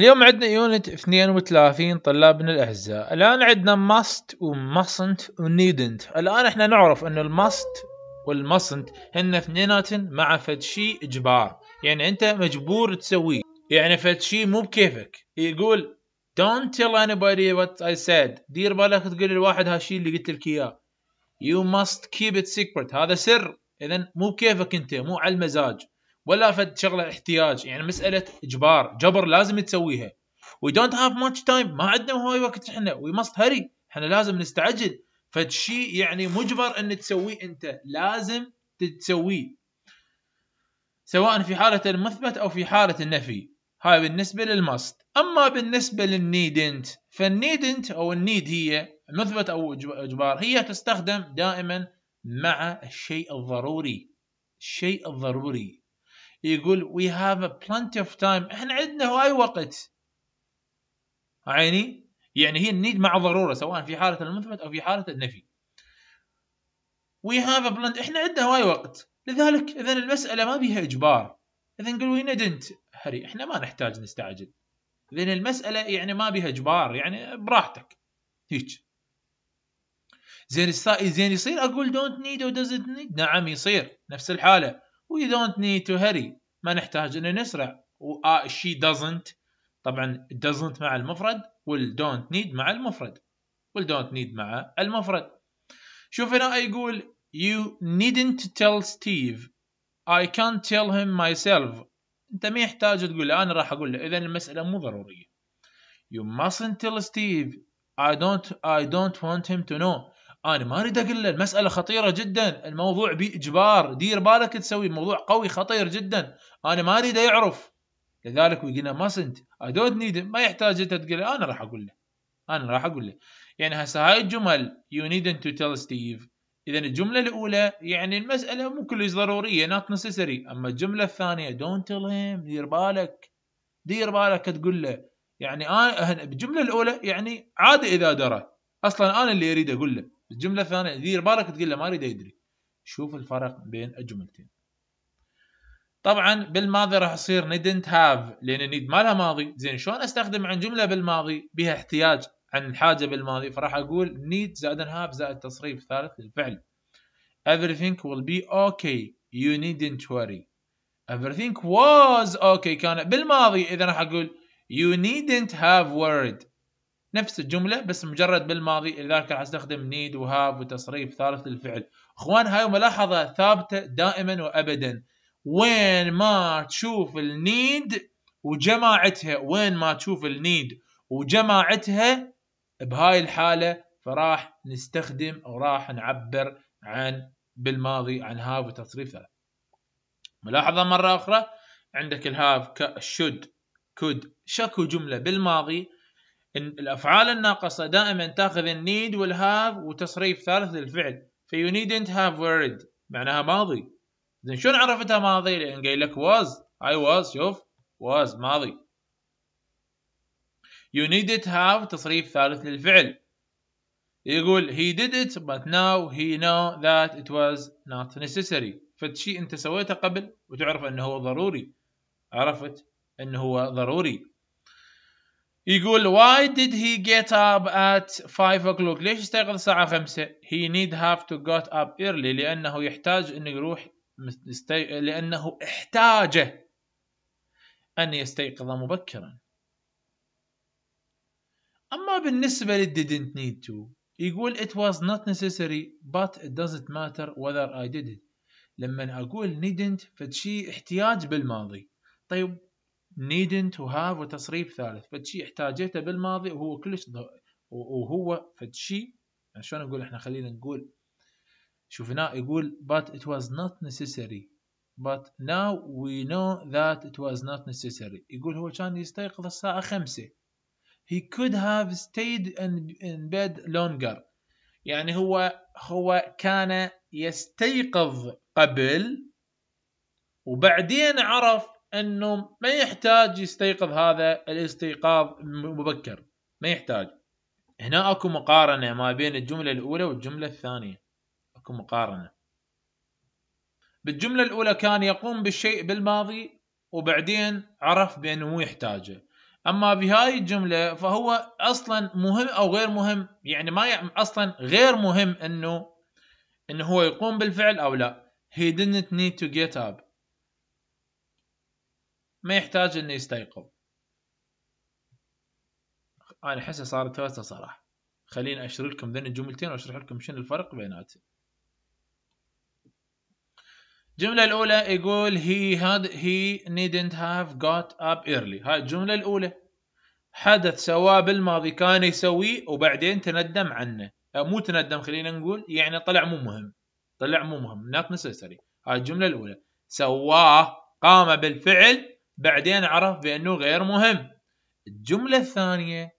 اليوم عندنا يونت 32 طلاب من الاعزاء الان عندنا must و mustn't و needn't الان احنا نعرف ان الماست والماسنت هن اثنينات مع فد شيء اجبار يعني انت مجبور تسويه يعني فد شيء مو بكيفك يقول don't tell anybody what I said دير بالك تقول الواحد هالشيء اللي قلت لك اياه you must keep it secret هذا سر اذا مو بكيفك انت مو على المزاج ولا فد شغله احتياج يعني مساله اجبار جبر لازم تسويها وي دونت هاف ماتش تايم ما عندنا هواي وقت احنا وي ماست هري احنا لازم نستعجل فد شيء يعني مجبر ان تسويه انت لازم تسويه سواء في حالة المثبت أو في حالة النفي هاي بالنسبة للماست أما بالنسبة للنيدنت فالنيدنت أو النيد هي مثبت أو إجبار هي تستخدم دائما مع الشيء الضروري الشيء الضروري يقول وي هاف plenty اوف تايم احنا عندنا هواي وقت عيني يعني هي النيد مع ضروره سواء في حاله المثبت او في حاله النفي وي هاف بلنت احنا عندنا هواي وقت لذلك اذا المساله ما بيها اجبار اذا نقول وي ندنت هري احنا ما نحتاج نستعجل اذا المساله يعني ما بيها اجبار يعني براحتك هيك زين زين يصير اقول دونت نيد او دزنت نيد نعم يصير نفس الحاله وي دونت نيد تو هري ما نحتاج ان نسرع و آه، she doesn't طبعا doesn't مع المفرد وال don't need مع المفرد وال don't need مع المفرد شوف هنا يقول you needn't tell Steve I can't tell him myself انت ما يحتاج تقول له انا راح اقول له اذا المساله مو ضروريه you mustn't tell Steve اي دونت I don't want him to know انا ما اريد اقول له المساله خطيره جدا الموضوع باجبار دير بالك تسوي موضوع قوي خطير جدا انا ما اريده يعرف لذلك ويقول ما سنت اي دونت نيد ما يحتاج انت تقول انا راح اقول له انا راح اقول له يعني هسه هاي الجمل يو نيد تو تيل ستيف اذا الجمله الاولى يعني المساله مو كلش ضروريه نوت نسيسري اما الجمله الثانيه دونت تيل هيم دير بالك دير بالك تقول له يعني انا بالجمله الاولى يعني عادي اذا درى اصلا انا اللي اريد اقول له الجمله الثانيه دير بالك تقول له ما اريد ادري شوف الفرق بين الجملتين طبعا بالماضي راح يصير نيدنت هاف لان نيد ما لها ماضي زين شلون استخدم عن جمله بالماضي بها احتياج عن حاجه بالماضي فراح اقول نيد زائد هاف زائد تصريف ثالث للفعل everything will be okay you needn't worry everything was okay كان بالماضي اذا راح اقول you needn't have worried نفس الجمله بس مجرد بالماضي لذلك راح استخدم نيد وهاب وتصريف ثالث للفعل اخوان هاي ملاحظه ثابته دائما وابدا وين ما تشوف النيد وجماعتها وين ما تشوف النيد وجماعتها بهاي الحاله فراح نستخدم او راح نعبر عن بالماضي عن هاف وتصريف ثالث ملاحظه مره اخرى عندك الهاف كشد كود شكو جمله بالماضي الافعال الناقصه دائما تاخذ النيد والهاف وتصريف ثالث للفعل فيو نيدنت هاف ورد معناها ماضي زين شلون عرفتها ماضي لان قايل لك واز اي واز شوف واز ماضي You needed have تصريف ثالث للفعل يقول he did it but now he know that it was not necessary فالشيء انت سويته قبل وتعرف انه هو ضروري عرفت انه هو ضروري يقول why did he get up at 5 o'clock ليش استيقظ الساعة 5 he need have to get up early لأنه يحتاج أنه يروح مستي... لأنه احتاج أن يستيقظ مبكرا أما بالنسبة لل didn't need to يقول it was not necessary but it doesn't matter whether I did it لما أقول needn't فشي احتياج بالماضي طيب needn't to have وتصريف ثالث شيء احتاجته بالماضي وهو كلش وهو فد يعني شلون نقول احنا خلينا نقول شفناه يقول but it was not necessary but now we know that it was not necessary يقول هو كان يستيقظ الساعة خمسة he could have stayed in, in bed longer يعني هو هو كان يستيقظ قبل وبعدين عرف انه ما يحتاج يستيقظ هذا الاستيقاظ مبكر ما يحتاج هنا اكو مقارنه ما بين الجمله الاولى والجمله الثانيه اكو مقارنه بالجمله الاولى كان يقوم بالشيء بالماضي وبعدين عرف بانه مو يحتاجه اما بهاي الجمله فهو اصلا مهم او غير مهم يعني ما يعني اصلا غير مهم انه انه هو يقوم بالفعل او لا he didn't need to get up ما يحتاج انه يستيقظ انا احسها صارت ثلاثة صراحة خليني اشر لكم ذن الجملتين واشرح لكم شنو الفرق بيناتهم الجملة الأولى يقول he had he needn't have got up early هاي الجملة الأولى حدث سواه بالماضي كان يسويه وبعدين تندم عنه مو تندم خلينا نقول يعني طلع مو مهم طلع مو مهم not necessary هاي الجملة الأولى سواه قام بالفعل بعدين عرف بأنه غير مهم الجملة الثانية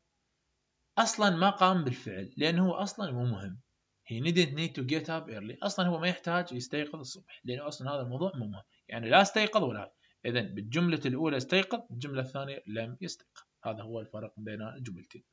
أصلا ما قام بالفعل لأنه هو أصلا مو مهم he didn't need to get up early اصلا هو ما يحتاج يستيقظ الصبح لانه اصلا هذا الموضوع مو مهم يعني لا استيقظ ولا اذا بالجمله الاولى استيقظ بالجمله الثانيه لم يستيقظ هذا هو الفرق بين الجملتين